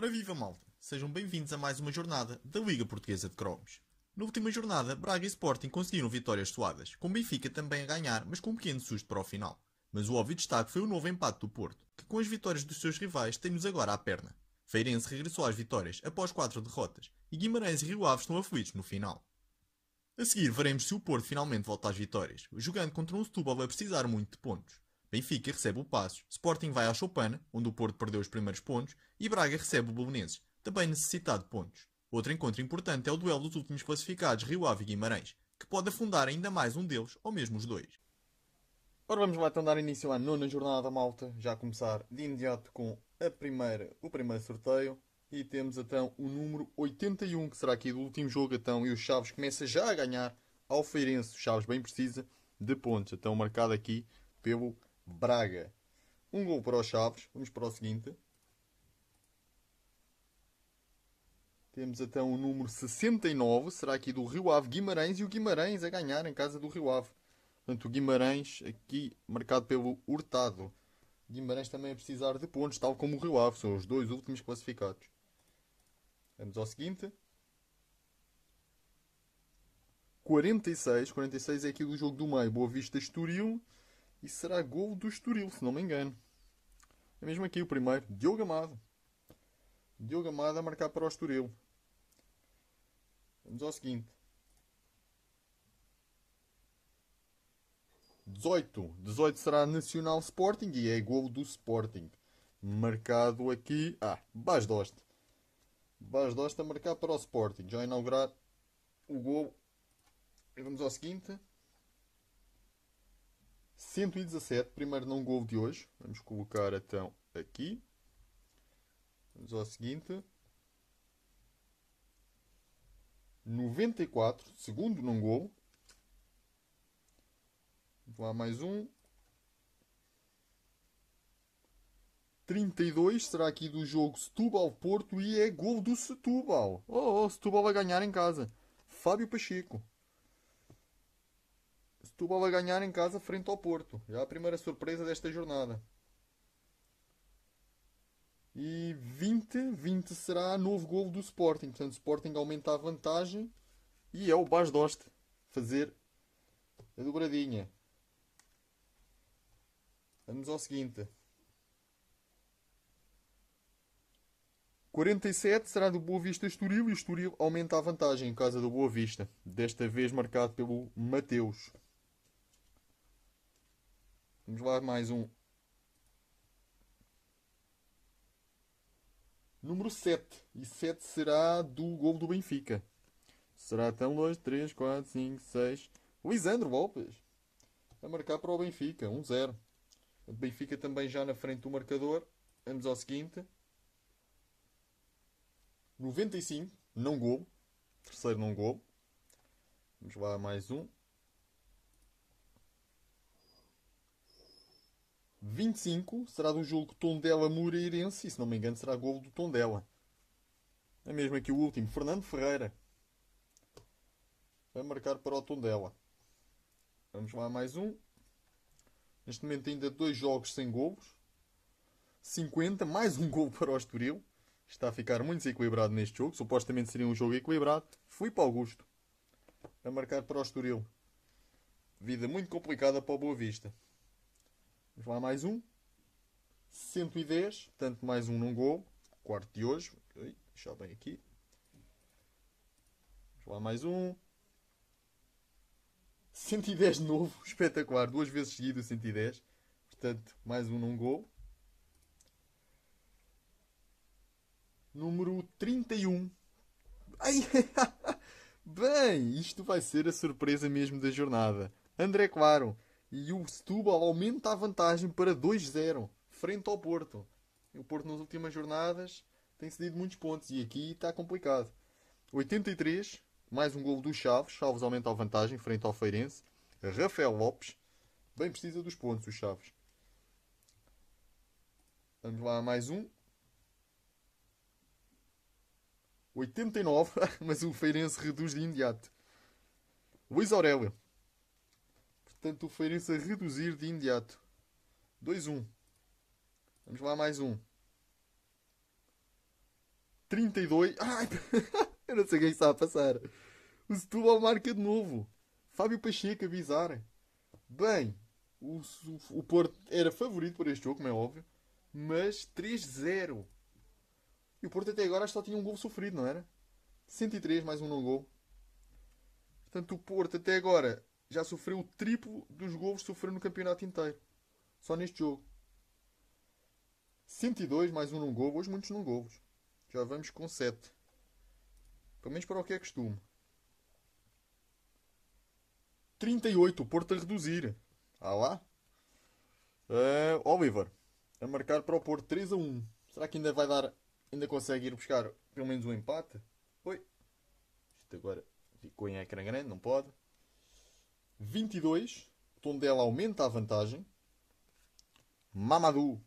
Ora viva malta, sejam bem-vindos a mais uma jornada da Liga Portuguesa de Cromos. Na última jornada, Braga e Sporting conseguiram vitórias suadas, com Benfica também a ganhar, mas com um pequeno susto para o final. Mas o óbvio destaque foi o novo empate do Porto, que com as vitórias dos seus rivais tem-nos agora à perna. Feirense regressou às vitórias após quatro derrotas, e Guimarães e Rio Ave estão aflitos no final. A seguir veremos se o Porto finalmente volta às vitórias, jogando contra um Setúbal vai precisar muito de pontos. Benfica recebe o Passos, Sporting vai à Choupana, onde o Porto perdeu os primeiros pontos, e Braga recebe o Bolonenses, também necessitado de pontos. Outro encontro importante é o duelo dos últimos classificados Rio Ave e Guimarães, que pode afundar ainda mais um deles, ou mesmo os dois. Ora, vamos lá então dar início à nona jornada malta, já a começar de imediato com a primeira, o primeiro sorteio. E temos então o número 81, que será aqui do último jogo então, e o Chaves começa já a ganhar ao Feirense. O Chaves bem precisa de pontos, então marcado aqui pelo Braga. Um gol para o Chaves. Vamos para o seguinte. Temos então o número 69, será aqui do Rio Ave Guimarães, e o Guimarães a ganhar em casa do Rio Ave. Portanto, o Guimarães aqui marcado pelo Hurtado. Guimarães também a precisar de pontos, tal como o Rio Ave, são os dois últimos classificados. Vamos ao seguinte. 46, 46 é aqui do jogo do meio, Boa Vista Estoril. E será gol do Estoril, se não me engano. É mesmo aqui o primeiro, Diogo Amado. Diogo Amado a marcar para o Estoril. Vamos ao seguinte. 18. 18 será Nacional Sporting e é gol do Sporting. Marcado aqui. Ah, Bas Dost. Bas Dost a marcar para o Sporting. Já inaugurar o gol. Vamos ao seguinte. 117, primeiro não gol de hoje. Vamos colocar então aqui. Vamos ao seguinte. 94, segundo não gol. Vou lá mais um. 32 será aqui do jogo Setúbal-Porto e é gol do Setúbal. Oh, oh, Setúbal vai ganhar em casa. Fábio Pacheco. Setúbal a ganhar em casa frente ao Porto. Já a primeira surpresa desta jornada. E 20, 20 será novo golo do Sporting. Portanto, o Sporting aumenta a vantagem. E é o Bas Dost fazer a dobradinha. Vamos ao seguinte. 47 será do Boa Vista Estoril e o Estoril aumenta a vantagem em casa do Boa Vista, desta vez marcado pelo Mateus. Vamos lá, mais um. Número 7. E 7 será do gol do Benfica. Será tão longe? 3, 4, 5, 6. Lisandro Lopes. A marcar para o Benfica. 1-0. O Benfica também já na frente do marcador. Vamos ao seguinte. 95. Não gol. Terceiro não gol. Vamos lá, mais um. 25 será de um jogo Tondela-Moreirense e, se não me engano, será golo do Tondela. É mesmo aqui o último, Fernando Ferreira. Vai marcar para o Tondela. Vamos lá, mais um. Neste momento ainda dois jogos sem golos. 50, mais um gol para o Estoril. Está a ficar muito desequilibrado neste jogo. Supostamente seria um jogo equilibrado. Fui para Augusto. A marcar para o Estoril. Vida muito complicada para o Boa Vista. Vamos lá mais um. 110, portanto mais um num gol. Quarto de hoje. Ui, deixa bem aqui. Vamos lá mais um. 110 de novo, espetacular. Duas vezes seguido 110. Portanto, mais um num gol. Número 31. Ai, bem, isto vai ser a surpresa mesmo da jornada. André Claro e o Setúbal aumenta a vantagem para 2-0, frente ao Porto. O Porto nas últimas jornadas tem cedido muitos pontos e aqui está complicado. 83, mais um gol do Chaves. Chaves aumenta a vantagem frente ao Feirense. Rafael Lopes, bem precisa dos pontos o Chaves. Vamos lá, mais um. 89, mas o Feirense reduz de imediato. Luiz Aurélio, portanto o Feirense a reduzir de imediato. 2-1. Vamos lá, mais um. 32. Ai, eu não sei o é que está a passar. O Setúbal marca de novo. Fábio Pacheco avisar. Bem, o, o, o Porto era favorito para este jogo, como é óbvio. Mas 3-0. E o Porto até agora só tinha um gol sofrido, não era? 103 mais um não gol. Portanto, o Porto até agora já sofreu o triplo dos gols que sofreu no campeonato inteiro. Só neste jogo. 102 mais um num gol. Hoje muitos num gol. Já vamos com 7. Pelo menos para o que é costume. 38. O Porto a reduzir. Ah lá. Uh, Oliver. A marcar para o Porto 3 a 1. Será que ainda vai dar... Ainda consegue ir buscar pelo menos um empate? Oi. Isto agora ficou em ecrã grande. Não pode. 22, Tondela aumenta a vantagem. Mamadou.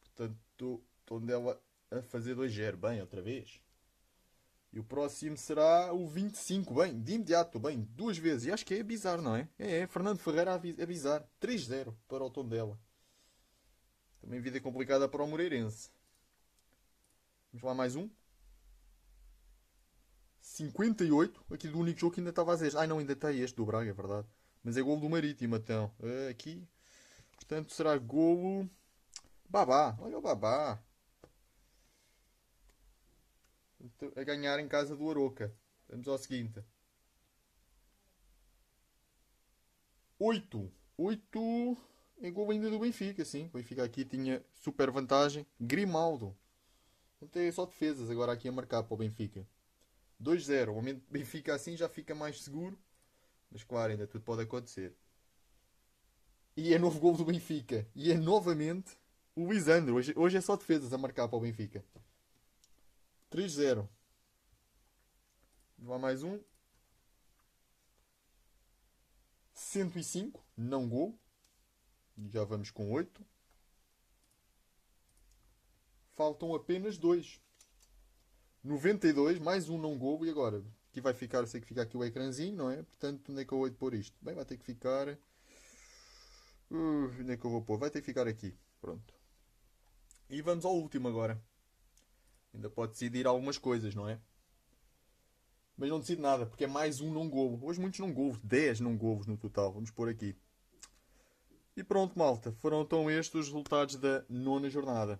Portanto, Tondela a fazer 2-0. Bem, outra vez. E o próximo será o 25. Bem, de imediato, bem, duas vezes. E acho que é bizarro, não é? É, é Fernando Ferreira a avisar. 3-0 para o Tondela. Também vida complicada para o Moreirense. Vamos lá mais um. 58. Aqui do único jogo que ainda estava a dizer. Ai não, ainda tem este do Braga, é verdade. Mas é golo do Marítimo, então. Eh, aqui. Portanto, será golo. Babá. Olha o Babá. Então, a ganhar em casa do Aroca. Vamos ao seguinte. 8. 8 é gol ainda do Benfica, sim. O Benfica aqui tinha super vantagem. Grimaldo. Então é só defesas agora aqui a marcar para o Benfica. 2-0. O momento Benfica assim já fica mais seguro. Mas claro, ainda tudo pode acontecer. E é novo gol do Benfica. E é novamente o Lisandro. Hoje, hoje é só defesas a marcar para o Benfica. 3-0. Vá mais um. 105, não gol. Já vamos com 8. Faltam apenas 2. 92, mais um não golo. E agora? Aqui vai ficar, sei que fica aqui o ecrãzinho, não é? Portanto, onde é que eu vou pôr isto? Bem, vai ter que ficar... Uh, onde é que eu vou pôr? Vai ter que ficar aqui. Pronto. E vamos ao último agora. Ainda pode decidir algumas coisas, não é? Mas não decide nada, porque é mais um não golo. Hoje muitos não golos, 10 não golos no total. Vamos pôr aqui. E pronto, malta. Foram então estes os resultados da nona jornada.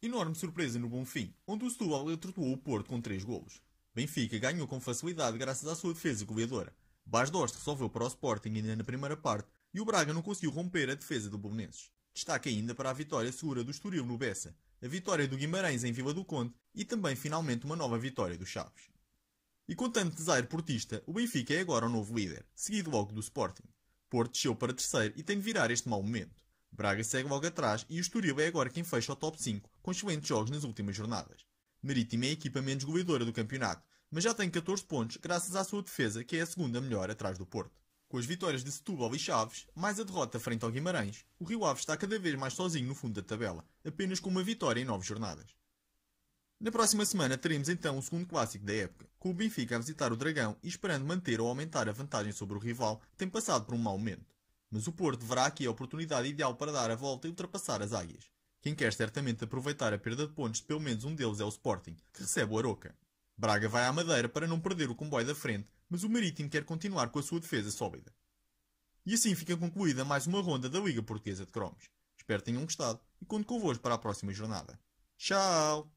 Enorme surpresa no Bonfim, onde o Setúbal atrotoou o Porto com 3 golos. Benfica ganhou com facilidade graças à sua defesa goleadora. Bas Dost resolveu para o Sporting ainda na primeira parte e o Braga não conseguiu romper a defesa do Bolonenses. Destaque ainda para a vitória segura do Estoril no Bessa, a vitória do Guimarães em Vila do Conde e também finalmente uma nova vitória do Chaves. E com tanto desaire portista, o Benfica é agora o novo líder, seguido logo do Sporting. Porto desceu para terceiro e tem de virar este mau momento. Braga segue logo atrás e o Estoril é agora quem fecha o top 5, com excelentes jogos nas últimas jornadas. Marítimo é a equipa menos goleadora do campeonato, mas já tem 14 pontos graças à sua defesa, que é a segunda melhor atrás do Porto. Com as vitórias de Setúbal e Chaves, mais a derrota frente ao Guimarães, o Rio Ave está cada vez mais sozinho no fundo da tabela, apenas com uma vitória em 9 jornadas. Na próxima semana teremos então o segundo clássico da época, com o Benfica a visitar o Dragão e esperando manter ou aumentar a vantagem sobre o rival, tem passado por um mau momento mas o Porto verá aqui a oportunidade ideal para dar a volta e ultrapassar as águias. Quem quer certamente aproveitar a perda de pontos pelo menos um deles é o Sporting, que recebe o Aroca. Braga vai à Madeira para não perder o comboio da frente, mas o Marítimo quer continuar com a sua defesa sólida. E assim fica concluída mais uma ronda da Liga Portuguesa de Cromos. Espero tenham gostado e conto convosco para a próxima jornada. Tchau!